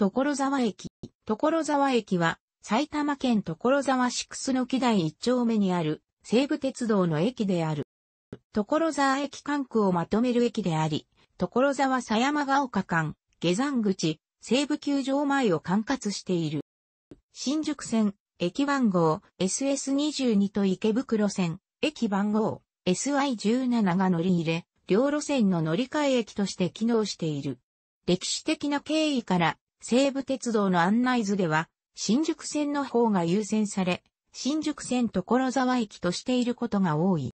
所沢駅。所沢駅は、埼玉県所沢市楠台一丁目にある、西武鉄道の駅である。所沢駅管区をまとめる駅であり、所沢狭山ヶ丘間、下山口、西武球場前を管轄している。新宿線、駅番号 SS22 と池袋線、駅番号 SI17 が乗り入れ、両路線の乗り換え駅として機能している。歴史的な経緯から、西武鉄道の案内図では、新宿線の方が優先され、新宿線所沢駅としていることが多い。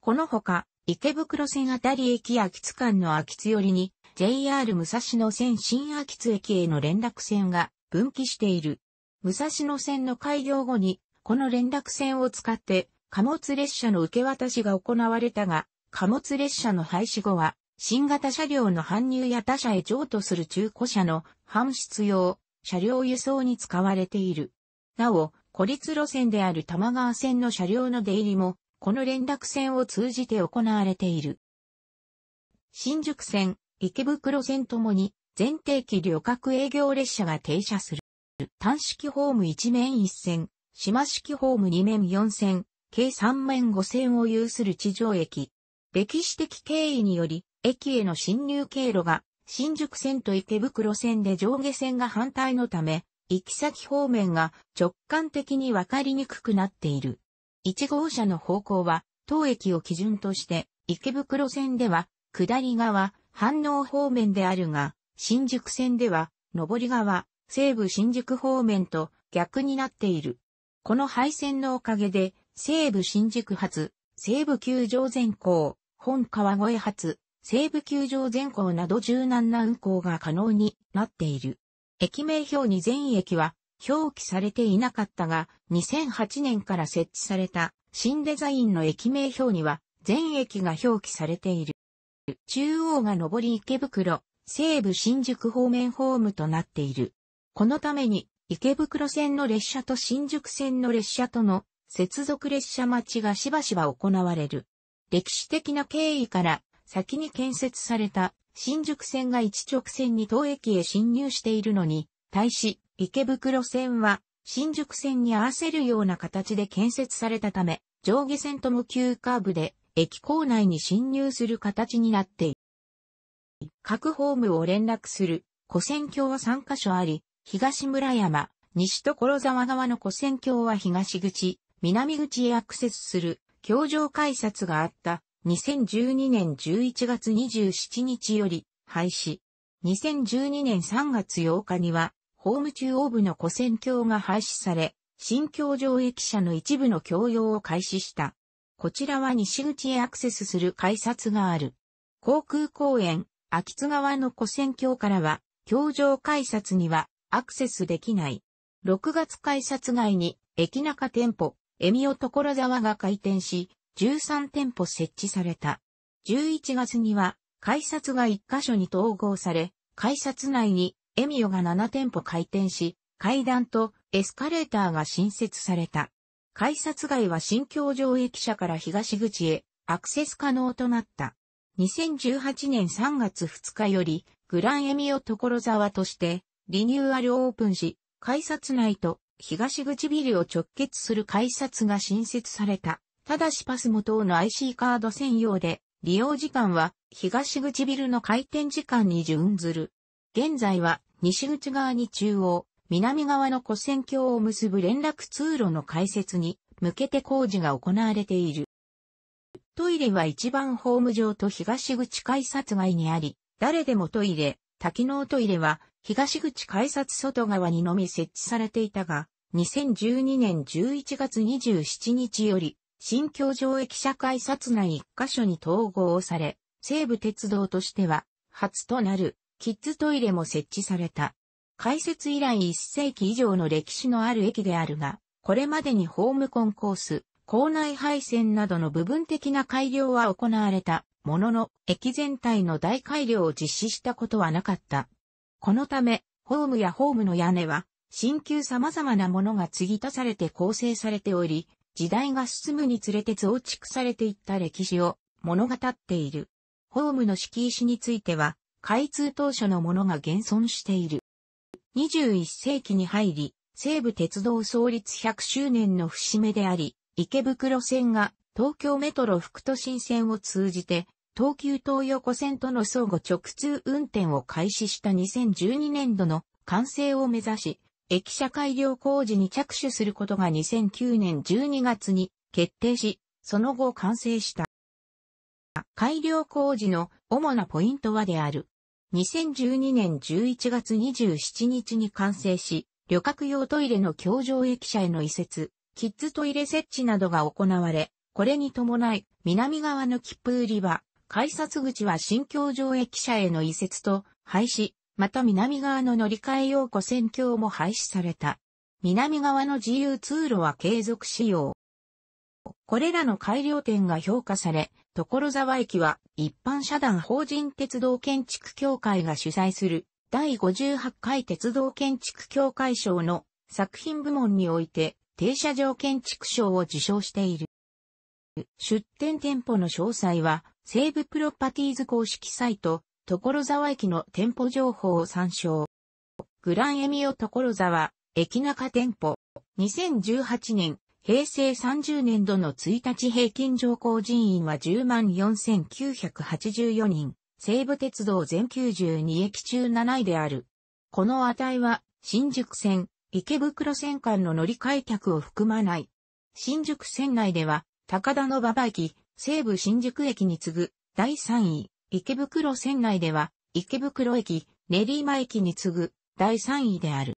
このほか、池袋線あたり駅秋津間の秋津寄りに、JR 武蔵野線新秋津駅への連絡線が分岐している。武蔵野線の開業後に、この連絡線を使って、貨物列車の受け渡しが行われたが、貨物列車の廃止後は、新型車両の搬入や他社へ譲渡する中古車の搬出用、車両輸送に使われている。なお、孤立路線である玉川線の車両の出入りも、この連絡線を通じて行われている。新宿線、池袋線ともに、全定期旅客営業列車が停車する。単式ホーム1面1線、島式ホーム2面4線、計3面5線を有する地上駅。歴史的経緯により、駅への侵入経路が、新宿線と池袋線で上下線が反対のため、行き先方面が直感的に分かりにくくなっている。1号車の方向は、当駅を基準として、池袋線では、下り側、反応方面であるが、新宿線では、上り側、西武新宿方面と逆になっている。この配線のおかげで、西武新宿発、西武球場前高本川越発、西部球場全校など柔軟な運行が可能になっている。駅名表に全駅は表記されていなかったが、2008年から設置された新デザインの駅名表には全駅が表記されている。中央が上り池袋、西部新宿方面ホームとなっている。このために池袋線の列車と新宿線の列車との接続列車待ちがしばしば行われる。歴史的な経緯から先に建設された新宿線が一直線に当駅へ進入しているのに、対し池袋線は新宿線に合わせるような形で建設されたため、上下線とも急カーブで駅構内に進入する形になっている。各ホームを連絡する古線橋は3カ所あり、東村山、西所沢側の古線橋は東口、南口へアクセスする、橋上改札があった2012年11月27日より廃止。2012年3月8日には、ホーム中央部の古戦橋が廃止され、新橋上駅舎の一部の共用を開始した。こちらは西口へアクセスする改札がある。航空公園、秋津川の古戦橋からは、橋上改札にはアクセスできない。6月改札外に、駅中店舗、エミオ所沢が開店し、13店舗設置された。11月には、改札が1カ所に統合され、改札内にエミオが7店舗開店し、階段とエスカレーターが新設された。改札外は新京城駅舎から東口へアクセス可能となった。2018年3月2日より、グランエミオ所沢としてリニューアルオープンし、改札内と東口ビルを直結する改札が新設された。ただしパスモ等の IC カード専用で、利用時間は東口ビルの開店時間に準ずる。現在は西口側に中央、南側の古線橋を結ぶ連絡通路の開設に向けて工事が行われている。トイレは一番ホーム上と東口改札外にあり、誰でもトイレ、多機能トイレは東口改札外側にのみ設置されていたが、2012年11月27日より新京城駅社会札内一箇所に統合され、西武鉄道としては、初となる、キッズトイレも設置された。開設以来1世紀以上の歴史のある駅であるが、これまでにホームコンコース、校内配線などの部分的な改良は行われたものの、駅全体の大改良を実施したことはなかった。このため、ホームやホームの屋根は、新旧様々なものが継ぎ足されて構成されており、時代が進むにつれて増築されていった歴史を物語っている。ホームの敷石については、開通当初のものが現存している。21世紀に入り、西武鉄道創立100周年の節目であり、池袋線が東京メトロ副都心線を通じて、東急東横線との相互直通運転を開始した2012年度の完成を目指し、駅舎改良工事に着手することが2009年12月に決定し、その後完成した。改良工事の主なポイントはである。2012年11月27日に完成し、旅客用トイレの橋上駅舎への移設、キッズトイレ設置などが行われ、これに伴い、南側の切符売り場、改札口は新橋上駅舎への移設と、廃止、また南側の乗り換え用跨線橋も廃止された。南側の自由通路は継続使用。これらの改良点が評価され、所沢駅は一般社団法人鉄道建築協会が主催する第58回鉄道建築協会賞の作品部門において停車場建築賞を受賞している。出店店舗の詳細は西部プロパティーズ公式サイト所沢駅の店舗情報を参照。グランエミオ所沢、駅中店舗。2018年、平成30年度の1日平均乗降人員は104,984人。西武鉄道全92駅中7位である。この値は、新宿線、池袋線間の乗り換え客を含まない。新宿線内では、高田の馬場駅、西武新宿駅に次ぐ、第3位、池袋線内では、池袋駅、練馬駅に次ぐ第3位である。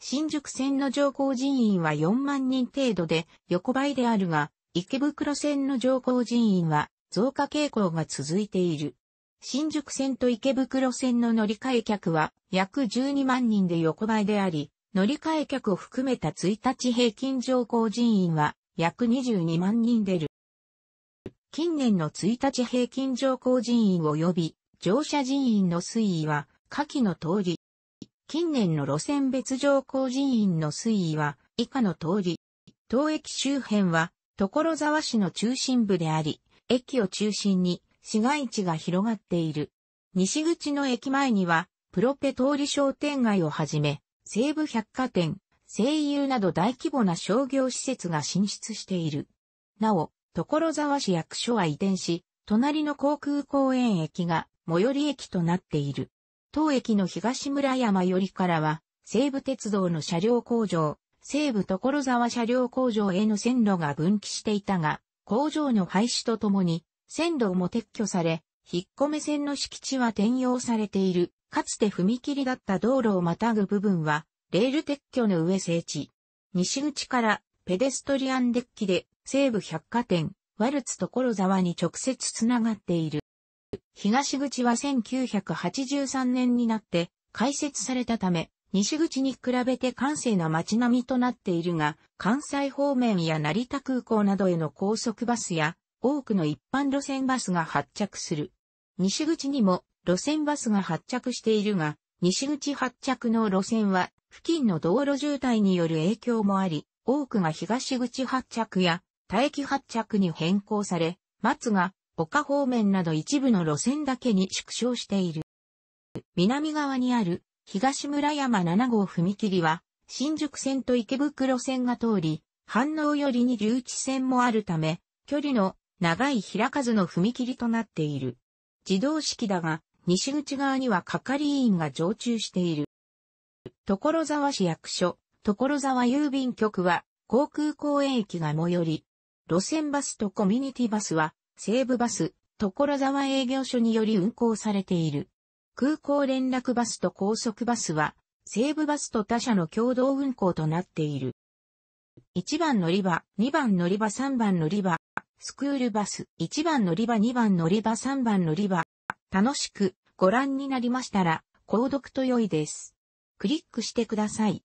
新宿線の乗降人員は4万人程度で横ばいであるが、池袋線の乗降人員は増加傾向が続いている。新宿線と池袋線の乗り換え客は約12万人で横ばいであり、乗り換え客を含めた1日平均乗降人員は約22万人出る。近年の1日平均乗降人員及び乗車人員の推移は下記の通り。近年の路線別乗降人員の推移は以下の通り。当駅周辺は所沢市の中心部であり、駅を中心に市街地が広がっている。西口の駅前にはプロペ通り商店街をはじめ、西武百貨店、西友など大規模な商業施設が進出している。なお、所沢市役所は移転し、隣の航空公園駅が最寄り駅となっている。当駅の東村山よりからは、西武鉄道の車両工場、西武所沢車両工場への線路が分岐していたが、工場の廃止とともに、線路も撤去され、引っ込め線の敷地は転用されている、かつて踏切だった道路をまたぐ部分は、レール撤去の上整地。西口からペデストリアンデッキで西武百貨店、ワルツ所沢に直接つながっている。東口は1983年になって開設されたため、西口に比べて閑静な街並みとなっているが、関西方面や成田空港などへの高速バスや、多くの一般路線バスが発着する。西口にも路線バスが発着しているが、西口発着の路線は付近の道路渋滞による影響もあり、多くが東口発着や帯域発着に変更され、松が丘方面など一部の路線だけに縮小している。南側にある東村山7号踏切は、新宿線と池袋線が通り、反応よりに留置線もあるため、距離の長い平数の踏切となっている。自動式だが、西口側には係員が常駐している。所沢市役所、所沢郵便局は、航空公園駅が最寄り、路線バスとコミュニティバスは、西武バス、所沢営業所により運行されている。空港連絡バスと高速バスは、西武バスと他社の共同運行となっている。1番乗り場、2番乗り場、3番乗り場、スクールバス、1番乗り場、2番乗り場、3番乗り場。楽しくご覧になりましたら、購読と良いです。クリックしてください。